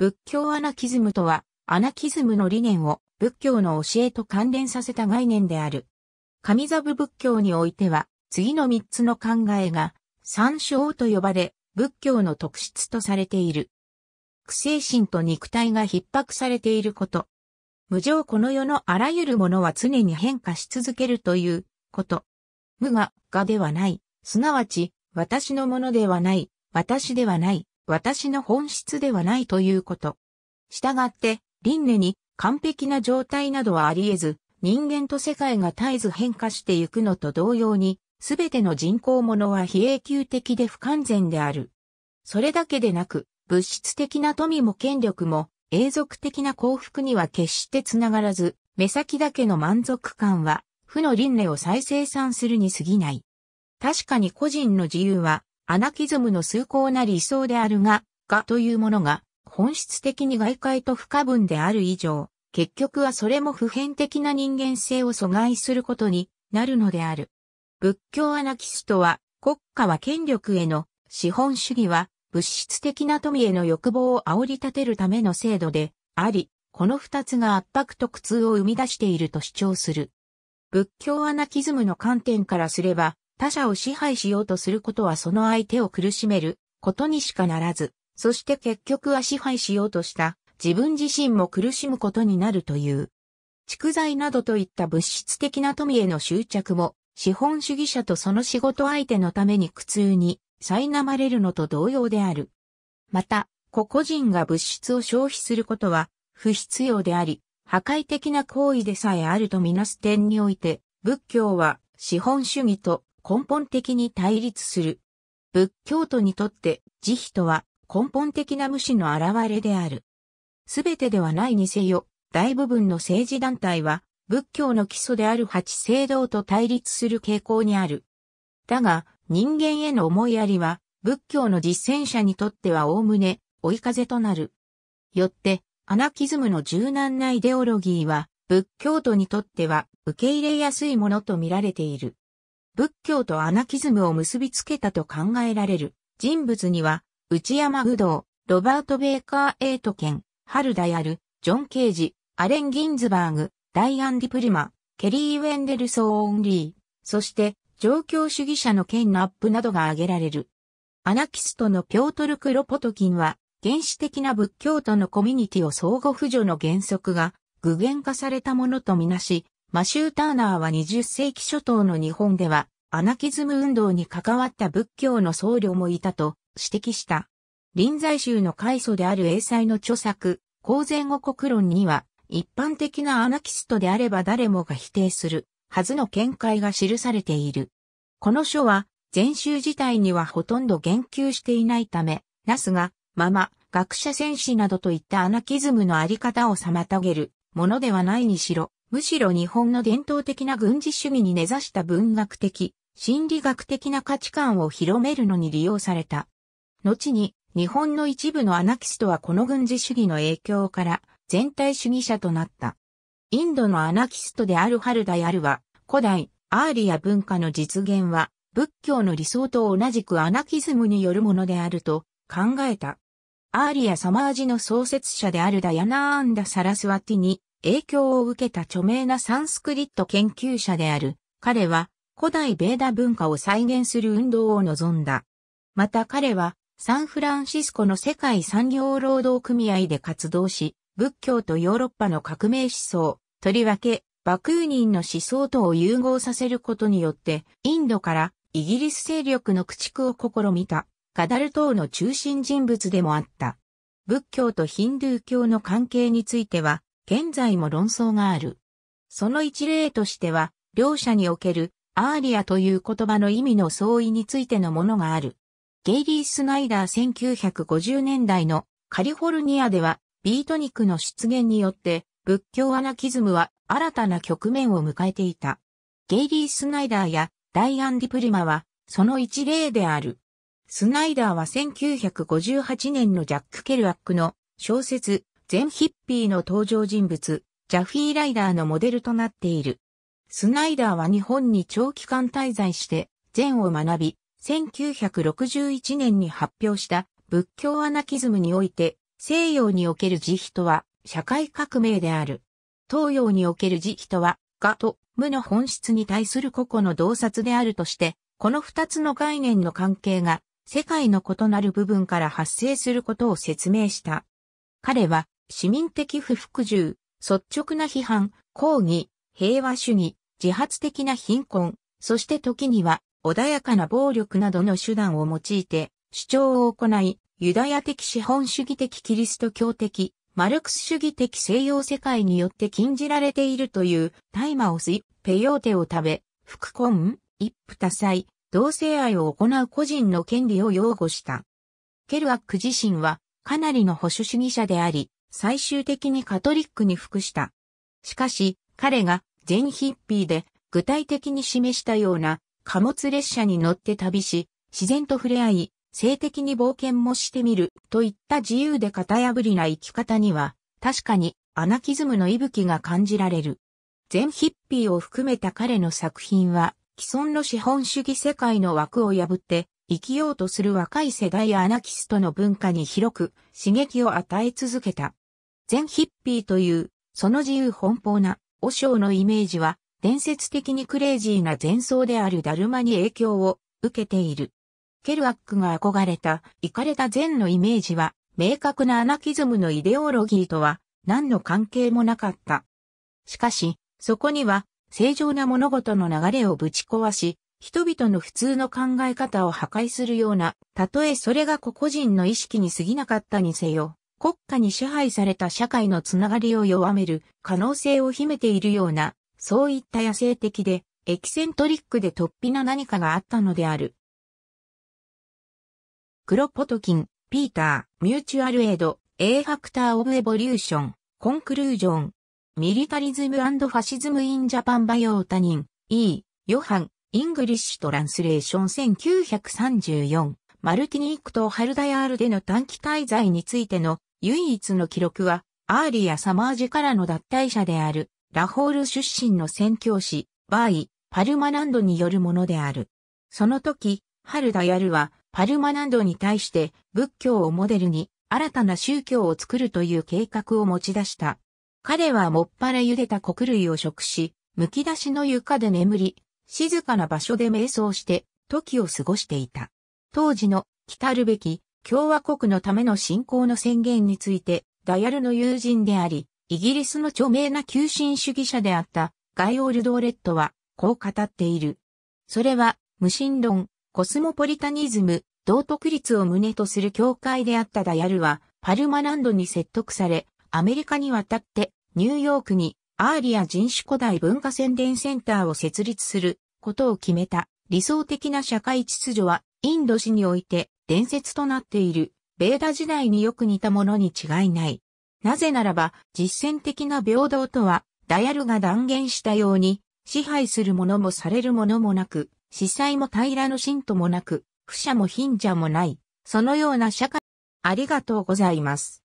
仏教アナキズムとは、アナキズムの理念を仏教の教えと関連させた概念である。神座部仏教においては、次の三つの考えが、三章と呼ばれ、仏教の特質とされている。苦精神と肉体が逼迫されていること。無常この世のあらゆるものは常に変化し続けるということ。無が、がではない、すなわち、私のものではない、私ではない、私の本質ではないということ。したがって、輪廻に完璧な状態などはあり得ず、人間と世界が絶えず変化してゆくのと同様に、すべての人工物は非永久的で不完全である。それだけでなく、物質的な富も権力も永続的な幸福には決してつながらず、目先だけの満足感は、負の輪廻を再生産するに過ぎない。確かに個人の自由はアナキズムの崇高な理想であるが、がというものが、本質的に外界と不可分である以上、結局はそれも普遍的な人間性を阻害することになるのである。仏教アナキストは、国家は権力への資本主義は物質的な富への欲望を煽り立てるための制度であり、この二つが圧迫と苦痛を生み出していると主張する。仏教アナキズムの観点からすれば、他者を支配しようとすることはその相手を苦しめることにしかならず、そして結局は支配しようとした自分自身も苦しむことになるという。蓄財などといった物質的な富への執着も、資本主義者とその仕事相手のために苦痛に苛まれるのと同様である。また、個々人が物質を消費することは不必要であり、破壊的な行為でさえあるとみなす点において、仏教は資本主義と根本的に対立する。仏教徒にとって慈悲とは根本的な無視の現れである。すべてではないにせよ、大部分の政治団体は仏教の基礎である八聖道と対立する傾向にある。だが、人間への思いやりは、仏教の実践者にとってはおおむね追い風となる。よって、アナキズムの柔軟なイデオロギーは、仏教徒にとっては受け入れやすいものと見られている。仏教とアナキズムを結びつけたと考えられる人物には、内山武道、ロバート・ベーカー・エイトケン、ハルダヤル、ジョン・ケージ、アレン・ギンズバーグ、ダイアン・ディプリマ、ケリー・ウェンデル・ソーン・リー、そして、状況主義者の剣のアップなどが挙げられる。アナキストのピョートル・クロポトキンは、原始的な仏教徒のコミュニティを相互扶助の原則が具現化されたものとみなし、マシュー・ターナーは20世紀初頭の日本では、アナキズム運動に関わった仏教の僧侶もいたと指摘した。臨済宗の開祖である英才の著作、公然語国論には、一般的なアナキストであれば誰もが否定する、はずの見解が記されている。この書は、禅宗自体にはほとんど言及していないため、ナスが、まま、学者戦士などといったアナキズムのあり方を妨げるものではないにしろ、むしろ日本の伝統的な軍事主義に根ざした文学的、心理学的な価値観を広めるのに利用された。後に、日本の一部のアナキストはこの軍事主義の影響から全体主義者となった。インドのアナキストであるハルダヤルは、古代、アーリア文化の実現は、仏教の理想と同じくアナキズムによるものであると考えた。アーリア・サマージの創設者であるダヤナーンダ・サラスワティに影響を受けた著名なサンスクリット研究者である。彼は古代ベーダ文化を再現する運動を望んだ。また彼はサンフランシスコの世界産業労働組合で活動し、仏教とヨーロッパの革命思想、とりわけ、バクーニンの思想とを融合させることによって、インドからイギリス勢力の駆逐を試みた、ガダル島の中心人物でもあった。仏教とヒンドゥー教の関係については、現在も論争がある。その一例としては、両者におけるアーリアという言葉の意味の相違についてのものがある。ゲイリー・スナイダー1950年代のカリフォルニアではビートニックの出現によって仏教アナキズムは新たな局面を迎えていた。ゲイリー・スナイダーやダイアン・ディプリマはその一例である。スナイダーは1958年のジャック・ケルアックの小説全ヒッピーの登場人物、ジャフィー・ライダーのモデルとなっている。スナイダーは日本に長期間滞在して、禅を学び、1961年に発表した仏教アナキズムにおいて、西洋における慈悲とは社会革命である。東洋における慈悲とは、我と無の本質に対する個々の洞察であるとして、この二つの概念の関係が世界の異なる部分から発生することを説明した。彼は市民的不服従、率直な批判、抗議、平和主義、自発的な貧困、そして時には穏やかな暴力などの手段を用いて主張を行い、ユダヤ的資本主義的キリスト教的、マルクス主義的西洋世界によって禁じられているという大麻を吸い、ペヨーテを食べ、副婚、一夫多妻、同性愛を行う個人の権利を擁護した。ケルアック自身はかなりの保守主義者であり、最終的にカトリックに服した。しかし、彼が全ヒッピーで具体的に示したような貨物列車に乗って旅し、自然と触れ合い、性的に冒険もしてみるといった自由で型破りな生き方には、確かにアナキズムの息吹が感じられる。全ヒッピーを含めた彼の作品は、既存の資本主義世界の枠を破って、生きようとする若い世代やアナキストの文化に広く刺激を与え続けた。全ヒッピーという、その自由奔放な、和尚のイメージは、伝説的にクレイジーな前奏であるダルマに影響を受けている。ケルアックが憧れた、イカれた禅のイメージは、明確なアナキズムのイデオロギーとは、何の関係もなかった。しかし、そこには、正常な物事の流れをぶち壊し、人々の普通の考え方を破壊するような、たとえそれが個々人の意識に過ぎなかったにせよ、国家に支配された社会のつながりを弱める可能性を秘めているような、そういった野生的で、エキセントリックで突飛な何かがあったのである。クロポトキン、ピーター、ミューチュアルエイド、A ファクター・オブ・エボリューション、コンクルージョン、ミリタリズムファシズム・イン・ジャパン・バヨータニン、E、ヨハン、イングリッシュ・トランスレーション1934、マルティニークとハルダヤールでの短期滞在についての唯一の記録は、アーリやサマージからの脱退者である、ラホール出身の宣教師、バーイ、パルマナンドによるものである。その時、ハルダヤルは、パルマナンドに対して仏教をモデルに新たな宗教を作るという計画を持ち出した。彼はもっぱら茹でた穀類を食し、むき出しの床で眠り、静かな場所で瞑想して時を過ごしていた。当時の来たるべき共和国のための侵攻の宣言について、ダヤルの友人であり、イギリスの著名な急進主義者であったガイオール・ドーレットは、こう語っている。それは、無神論、コスモポリタニズム、道徳律を旨とする教会であったダヤルは、パルマランドに説得され、アメリカに渡って、ニューヨークに、アーリア人種古代文化宣伝センターを設立することを決めた理想的な社会秩序はインド史において伝説となっている、ベーダ時代によく似たものに違いない。なぜならば、実践的な平等とは、ダヤルが断言したように、支配するものもされるものもなく、司祭も平らの信徒もなく、不者も貧者もない、そのような社会。ありがとうございます。